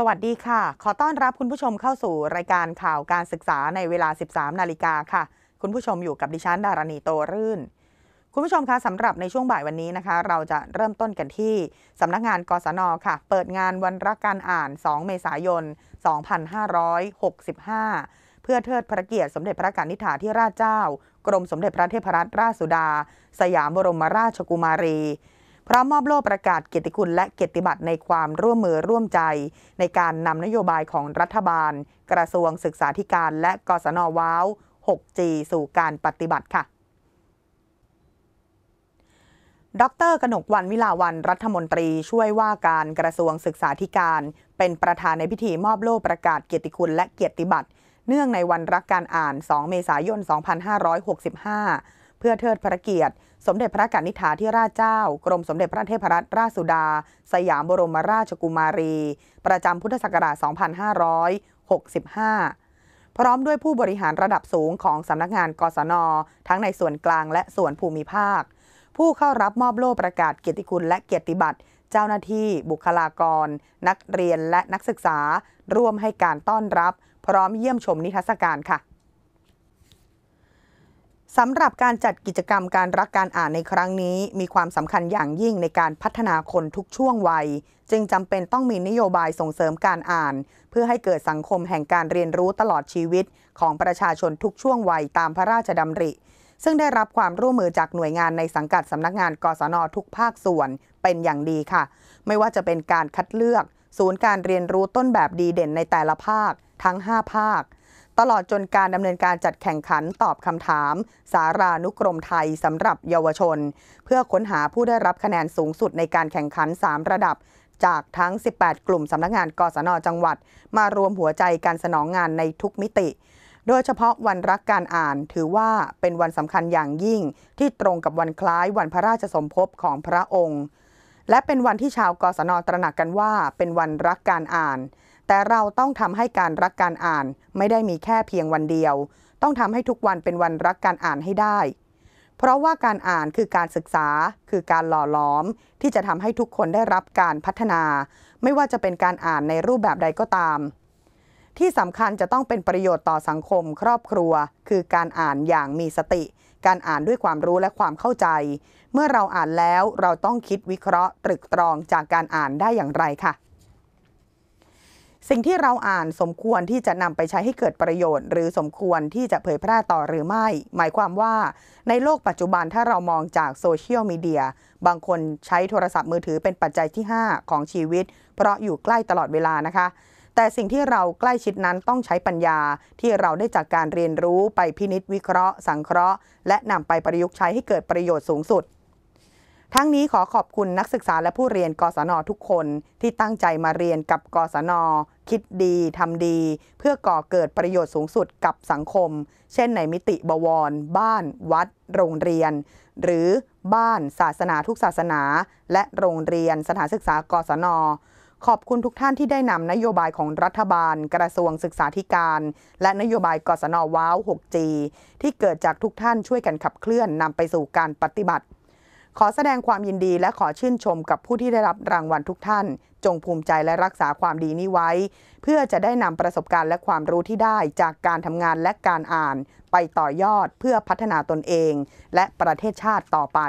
สวัสดีค่ะ ขอต้อนรับคุณผู้ชมเข้าสู่รายการข่าวการศึกษาในเวลา 13 นาฬิกาค่ะ คุณผู้ชมอยู่กับดิฉันดารณีโตรื่น คุณผู้ชมคะสำหรับในช่วงบ่ายวันนี้นะคะ เราจะเริ่มต้นกันที่สำนักงานกศนค่ะ เปิดงานวันรักการอ่าน2เมษายน 2565 เพื่อเทิดพระเกียรติสมเด็จพระกนิษฐาธิราชเจ้า กรมสมเด็จพระเทพรัตนราชสุดา สยามบรมราชกุมารีพร้อมมอบโล่ประกาศเกียรติคุณและเกียรติบัตรในความร่วมมือร่วมใจ ในการนำนโยบายของรัฐบาล กระทรวงศึกษาธิการและกศนว้าว 6G สู่การปฏิบัติค่ะ ดรกนกวันวิลาวันรัฐมนตรีช่วยว่าการกระทรวงศึกษาธิการ เป็นประธานในพิธีมอบโล่ประกาศเกียรติคุณและเกียรติบัตร เนื่องในวันรักการอ่าน 2 เมษายน 2565เพื่อเทิดพระเกียรติ สมเด็จพระกนิษฐาธิราชเจ้า กรมสมเด็จพระเทพรัตนราชสุดา สยามบรมราชกุมารี ประจำพุทธศักราช 2565 พร้อมด้วยผู้บริหารระดับสูงของสำนักงานกศนทั้งในส่วนกลางและส่วนภูมิภาค ผู้เข้ารับมอบโล่ประกาศเกียรติคุณและเกียรติบัตรเจ้าหน้าที่บุคลากร นักเรียนและนักศึกษา ร่วมให้การต้อนรับ พร้อมเยี่ยมชมนิทรรศการค่ะสำหรับการจัดกิจกรรมการรักการอ่านในครั้งนี้ มีความสำคัญอย่างยิ่งในการพัฒนาคนทุกช่วงวัย จึงจำเป็นต้องมีนโยบายส่งเสริมการอ่าน เพื่อให้เกิดสังคมแห่งการเรียนรู้ตลอดชีวิตของประชาชนทุกช่วงวัยตามพระราชดำริ ซึ่งได้รับความร่วมมือจากหน่วยงานในสังกัดสำนักงานกศนทุกภาคส่วน เป็นอย่างดีค่ะ ไม่ว่าจะเป็นการคัดเลือกศูนย์การเรียนรู้ต้นแบบดีเด่นในแต่ละภาคทั้ง5ภาคตลอดจนการดำเนินการจัดแข่งขันตอบคำถาม สารานุกรมไทยสำหรับเยาวชน เพื่อค้นหาผู้ได้รับคะแนนสูงสุดในการแข่งขัน 3 ระดับ จากทั้ง 18 กลุ่มสำนักงานกศนจังหวัด มารวมหัวใจการสนองงานในทุกมิติ โดยเฉพาะวันรักการอ่านถือว่าเป็นวันสำคัญอย่างยิ่งที่ตรงกับวันคล้ายวันพระราชสมภพของพระองค์ และเป็นวันที่ชาวกศนตระหนักกันว่าเป็นวันรักการอ่านแต่เราต้องทำให้การรักการอ่านไม่ได้มีแค่เพียงวันเดียว ต้องทำให้ทุกวันเป็นวันรักการอ่านให้ได้ เพราะว่าการอ่านคือการศึกษา คือการหล่อล้อม ที่จะทำให้ทุกคนได้รับการพัฒนา ไม่ว่าจะเป็นการอ่านในรูปแบบใดก็ตาม ที่สำคัญจะต้องเป็นประโยชน์ต่อสังคมครอบครัว คือการอ่านอย่างมีสติ การอ่านด้วยความรู้และความเข้าใจ เมื่อเราอ่านแล้วเราต้องคิดวิเคราะห์ตรึกตรองจากการอ่านได้อย่างไรค่ะสิ่งที่เราอ่านสมควรที่จะนำไปใช้ให้เกิดประโยชน์ หรือสมควรที่จะเผยแพร่ต่อหรือไม่ หมายความว่าในโลกปัจจุบันถ้าเรามองจากโซเชียลมีเดียบางคนใช้โทรศัพท์มือถือเป็นปัจจัยที่ 5 ของชีวิต เพราะอยู่ใกล้ตลอดเวลานะคะ แต่สิ่งที่เราใกล้ชิดนั้นต้องใช้ปัญญาที่เราได้จากการเรียนรู้ไปพินิษวิเคราะห์สังเคราะห์ และนำไปประยุกต์ใช้ให้เกิดประโยชน์สูงสุดทั้งนี้ขอขอบคุณนักศึกษาและผู้เรียนกศนทุกคนที่ตั้งใจมาเรียนกับกศนคิดดีทำดี เพื่อก่อเกิดประโยชน์สูงสุดกับสังคม เช่นในมิติบวรบ้านวัด โรงเรียน หรือบ้านศาสนาทุกศาสนาและโรงเรียนสถานศึกษากศนขอบคุณทุกท่านที่ได้นำนโยบายของรัฐบาลกระทรวงศึกษาธิการ และนโยบายกศนว้าว 6G ที่เกิดจากทุกท่านช่วยกันขับเคลื่อนนำไปสู่การปฏิบัติขอแสดงความยินดีและขอชื่นชมกับผู้ที่ได้รับรางวัลทุกท่าน จงภูมิใจและรักษาความดีนี้ไว้ เพื่อจะได้นำประสบการณ์และความรู้ที่ได้จากการทำงานและการอ่าน ไปต่อยอดเพื่อพัฒนาตนเองและประเทศชาติต่อไป